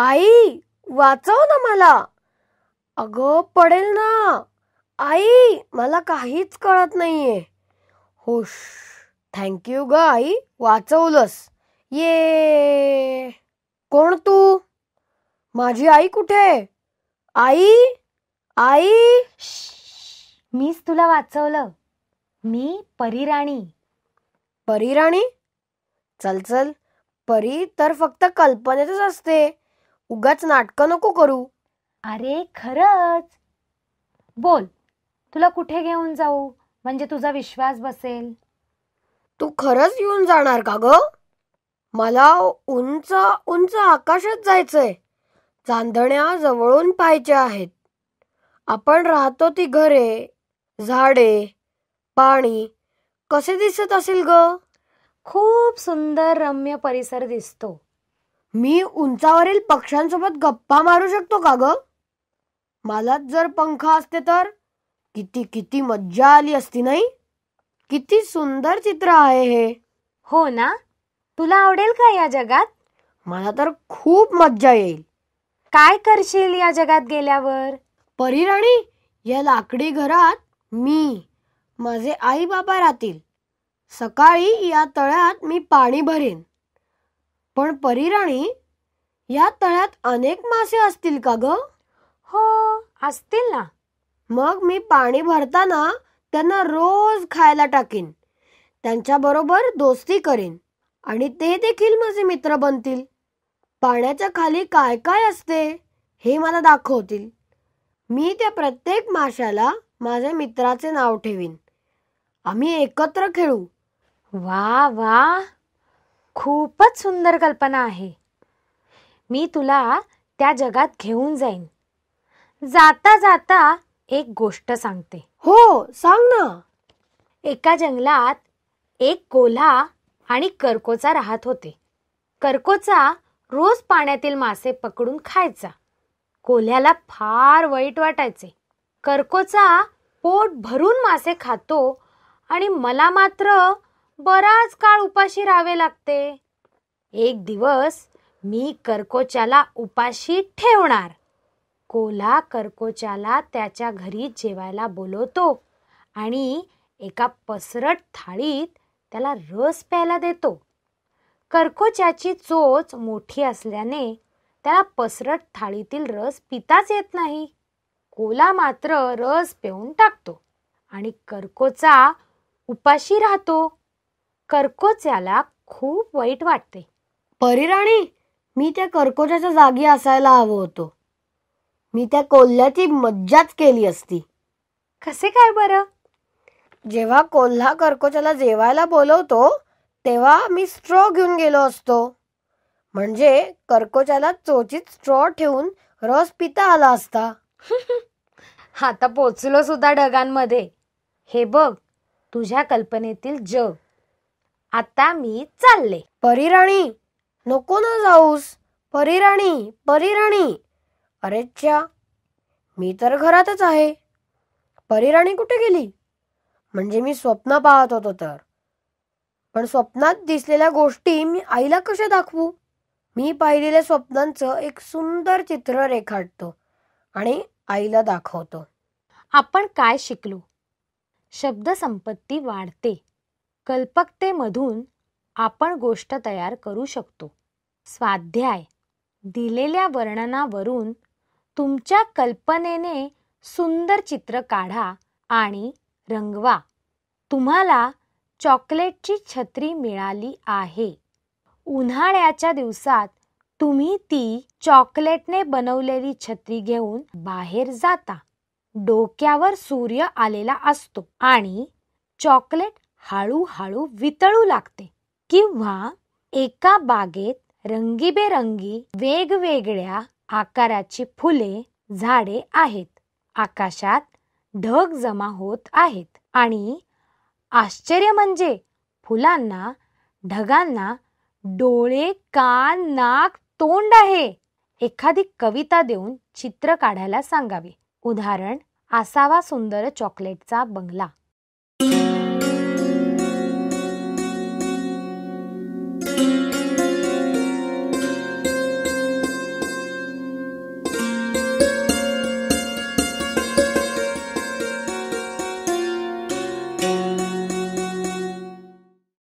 आई वाचव ना मला अगं पडेल ना आई मला काहीच कळत नाहीये होश थँक्यू ग आई वाचवलंस ये कोण तू माझी आई कुठे आई आई मीच तुला वाचवलं मी परीराणी परीराणी चल चल परी तर फक्त कल्पनेतच असते उगाच नाटक नको करू अरे खरच बोल तुला कुठे घेऊन जाऊ म्हणजे तुझा विश्वास बसेल तू खरच येऊन जाणार का ग मला उंच उंच आकाशात जायचंय चांदण्या जवळून पाहायच्या आहेत आपण राहतो ती घरे झाडे पाणी कसे दिसत असेल ग खूप सुंदर रम्य परिसर दिसतो मी उंचावरील पक्ष्यांसोबत गप्पा मारू शकतो का ग मलाच जर पंख असते तर किती किती मज्जा आली असती नाही किती सुंदर चित्र आहे हे हो ना तुला आवडेल का या जगात मला तर खूप मज्जा येईल काय करशील या जगात गेल्यावर राणी या लाकडी घरात मी माझे आई बाबा राहतील सकाळी या तळ्यात मी पाणी भरेन पण परिराणी या तळ्यात अनेक मासे असतील का ग हो असतील ना मग मी पाणी भरताना त्यांना रोज खायला टाकीन त्यांच्याबरोबर दोस्ती करीन आणि ते देखील माझे मित्र बनतील पाण्याच्या खाली काय काय असते हे मला दाखवतील मी त्या प्रत्येक माशाला माझ्या मित्राचे नाव ठेवीन आम्ही एकत्र खेळू वा वा खूपच सुंदर कल्पना आहे मी तुला त्या जगात घेऊन जाईन जाता जाता एक गोष्ट सांगते हो सांग ना एका जंगलात एक कोल्हा आणि करकोचा राहत होते करकोचा रोज पाण्यातील मासे पकडून खायचा कोल्ह्याला फार वाईट वाटायचे करकोचा पोट भरून मासे खातो आणि मला मात्र बराच काळ उपाशी राहावे लागते एक दिवस मी करकोचाला उपाशी ठेवणार कोला करकोचाला त्याच्या घरी जेवायला बोलवतो आणि एका पसरट थाळीत त्याला रस प्यायला देतो कर्कोच्याची चोच मोठी असल्याने त्याला पसरट थाळीतील रस पिताच येत नाही कोला मात्र रस पिऊन टाकतो आणि कर्कोचा उपाशी राहतो कर्कोच याला खूप वाईट वाटते परिराणी मी त्या कर्कोच्याच्या जागी असायला हवं होतो मी त्या कोल्ह्याची मज्जाच केली असती कसे काय बरं जेव्हा कोल्हा कर्कोच्याला जेवायला बोलवतो तेव्हा मी स्ट्रॉ घेऊन गेलो असतो म्हणजे कर्कोचाला चोचीत स्ट्रॉ ठेवून रस पिता आला असता आता पोचलो सुद्धा ढगांमध्ये हे बघ तुझ्या कल्पनेतील जग आता मी चालले परीराणी नको ना जाऊस परीराणी परीराणी अरेच्या मी तर घरातच आहे परीराणी कुठे गेली म्हणजे मी स्वप्न पाहत होतो तर पण स्वप्नात दिसलेल्या गोष्टी मी आईला कशा दाखवू मी पाहिलेल्या स्वप्नांचं एक सुंदर चित्र रेखाटतो आणि आईला दाखवतो आपण काय शिकलो शब्दसंपत्ती वाढते कल्पकतेमधून आपण गोष्ट तयार करू शकतो स्वाध्याय दिलेल्या वर्णनावरून तुमच्या कल्पनेने सुंदर चित्र काढा आणि रंगवा तुम्हाला चॉकलेटची छत्री मिळाली आहे उन्हाळ्याच्या दिवसात तुम्ही ती चॉकलेटने बनवलेली छत्री घेऊन बाहेर जाता डोक्यावर सूर्य आलेला असतो आणि चॉकलेट हळूहळू वितळू लागते किंवा एका बागेत रंगीबेरंगी वेगवेगळ्या आकाराची फुले झाडे आहेत आकाशात ढग जमा होत आहेत आणि आश्चर्य म्हणजे फुलांना ढगांना डोळे कान नाक तोंड आहे एखादी कविता देऊन चित्र काढायला सांगावे उदाहरण असावा सुंदर चॉकलेटचा बंगला